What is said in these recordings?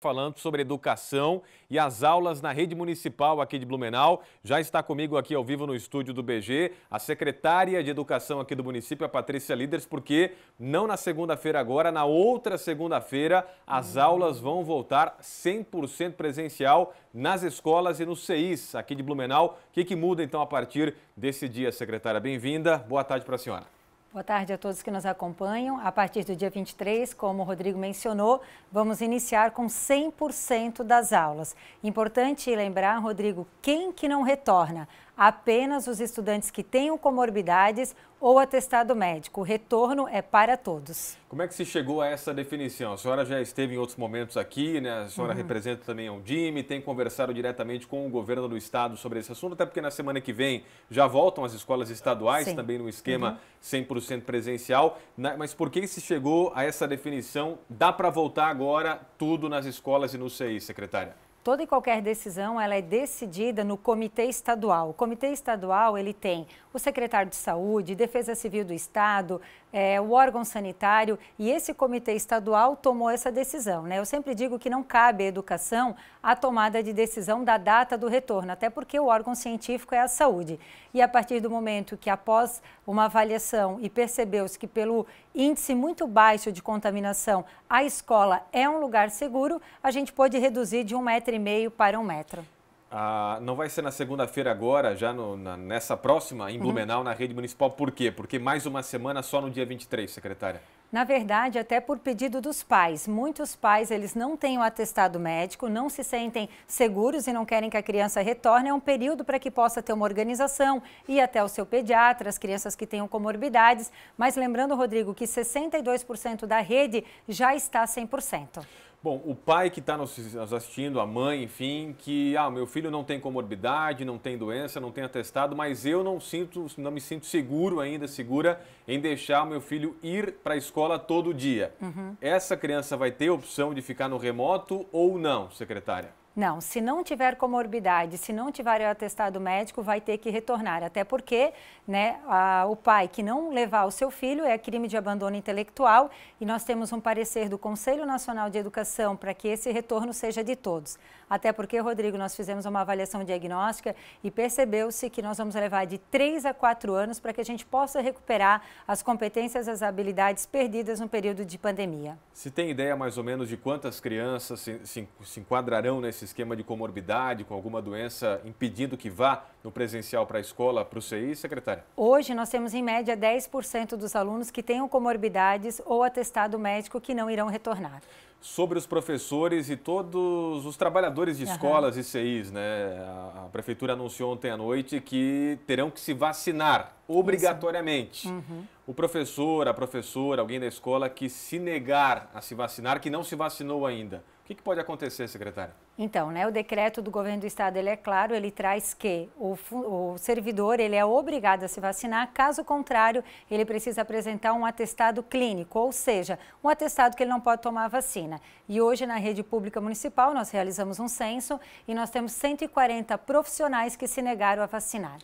falando sobre educação e as aulas na rede municipal aqui de Blumenau. Já está comigo aqui ao vivo no estúdio do BG a secretária de Educação aqui do município, a Patrícia Líderes, porque não na segunda-feira agora, na outra segunda-feira, as aulas vão voltar 100% presencial nas escolas e no CEIS aqui de Blumenau. O que, que muda então a partir desse dia, secretária? Bem-vinda, boa tarde para a senhora. Boa tarde a todos que nos acompanham. A partir do dia 23, como o Rodrigo mencionou, vamos iniciar com 100% das aulas. Importante lembrar, Rodrigo, quem que não retorna? apenas os estudantes que tenham comorbidades ou atestado médico. O retorno é para todos. Como é que se chegou a essa definição? A senhora já esteve em outros momentos aqui, né? A senhora uhum. representa também a Dime, tem conversado diretamente com o governo do estado sobre esse assunto, até porque na semana que vem já voltam as escolas estaduais, Sim. também no esquema uhum. 100% presencial. Mas por que se chegou a essa definição? Dá para voltar agora tudo nas escolas e no CI, secretária? toda e qualquer decisão ela é decidida no Comitê Estadual. O Comitê Estadual ele tem o secretário de Saúde, Defesa Civil do Estado, é, o órgão sanitário e esse Comitê Estadual tomou essa decisão. Né? Eu sempre digo que não cabe à educação a tomada de decisão da data do retorno, até porque o órgão científico é a saúde. E a partir do momento que após uma avaliação e percebeu-se que pelo índice muito baixo de contaminação, a escola é um lugar seguro, a gente pode reduzir de um metro e meio para um metro. Ah, não vai ser na segunda-feira agora, já no, na, nessa próxima, em uhum. Blumenau, uhum. na rede municipal. Por quê? Porque mais uma semana só no dia 23, secretária. Na verdade, até por pedido dos pais. Muitos pais, eles não têm o atestado médico, não se sentem seguros e não querem que a criança retorne. É um período para que possa ter uma organização, ir até o seu pediatra, as crianças que tenham comorbidades. Mas lembrando, Rodrigo, que 62% da rede já está 100%. Bom, o pai que está nos assistindo, a mãe, enfim, que ah, meu filho não tem comorbidade, não tem doença, não tem atestado, mas eu não sinto, não me sinto seguro ainda, segura em deixar o meu filho ir para a escola todo dia. Uhum. Essa criança vai ter opção de ficar no remoto ou não, secretária? Não, se não tiver comorbidade, se não tiver o atestado médico, vai ter que retornar. Até porque né, a, o pai que não levar o seu filho é crime de abandono intelectual e nós temos um parecer do Conselho Nacional de Educação para que esse retorno seja de todos. Até porque, Rodrigo, nós fizemos uma avaliação diagnóstica e percebeu-se que nós vamos levar de 3 a 4 anos para que a gente possa recuperar as competências, as habilidades perdidas no período de pandemia. Se tem ideia mais ou menos de quantas crianças se, se, se enquadrarão nesse esquema de comorbidade, com alguma doença impedindo que vá no presencial para a escola, para o CI, secretária? Hoje nós temos em média 10% dos alunos que tenham comorbidades ou atestado médico que não irão retornar sobre os professores e todos os trabalhadores de uhum. escolas e CEIs, né? A prefeitura anunciou ontem à noite que terão que se vacinar obrigatoriamente. Uhum. O professor, a professora, alguém da escola que se negar a se vacinar, que não se vacinou ainda, o que, que pode acontecer, secretária? Então, né, o decreto do governo do estado, ele é claro, ele traz que o, o, servidor, ele é obrigado a se vacinar, caso contrário, ele precisa apresentar um atestado clínico, ou seja, um atestado que ele não pode tomar vacina. E hoje, na rede pública municipal, nós realizamos um censo e nós temos 140 profissionais que se negaram a vacinar.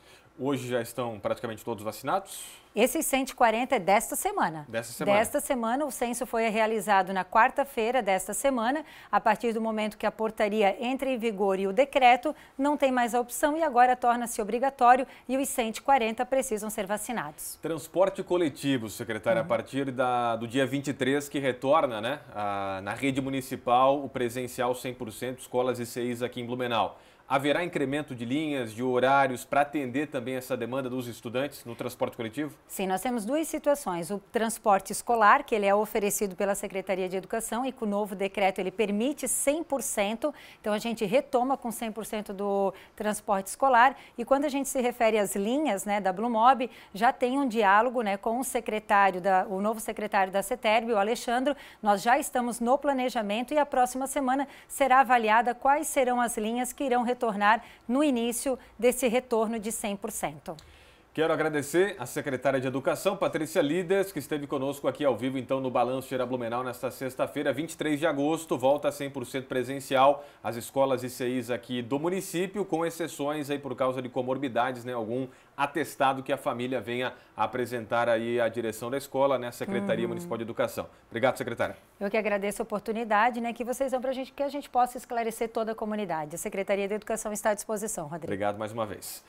Hoje já estão praticamente todos vacinados? Esses 140 é desta semana. Desta semana. Desta semana, o censo foi realizado na quarta-feira desta semana. A partir do momento que a portaria entre em vigor e o decreto, não tem mais a opção e agora torna-se obrigatório e os 140 precisam ser vacinados. Transporte coletivo, secretária, uhum. a partir da, do dia 23 que retorna né, a, na rede municipal o presencial 100%, escolas e CIs aqui em Blumenau. Haverá incremento de linhas, de horários para atender também essa demanda dos estudantes no transporte coletivo? Sim, nós temos duas situações. O transporte escolar, que ele é oferecido pela Secretaria de Educação e com o novo decreto ele permite 100%, então a gente retoma com 100% do transporte escolar. E quando a gente se refere às linhas né, da Blumob, já tem um diálogo né, com o secretário, da, o novo secretário da CETERB, o Alexandro. Nós já estamos no planejamento e a próxima semana será avaliada quais serão as linhas que irão retomar retornar no início desse retorno de 100%. Quero agradecer à secretária de Educação, Patrícia Líderes, que esteve conosco aqui ao vivo, então, no Balanço Geral Blumenau, nesta sexta-feira, 23 de agosto. Volta 100% presencial as escolas ICIs aqui do município, com exceções aí por causa de comorbidades, né? Algum atestado que a família venha apresentar aí à direção da escola, né? A Secretaria hum. Municipal de Educação. Obrigado, secretária. Eu que agradeço a oportunidade, né? Que vocês dão para a gente, que a gente possa esclarecer toda a comunidade. A Secretaria de Educação está à disposição, Rodrigo. Obrigado mais uma vez.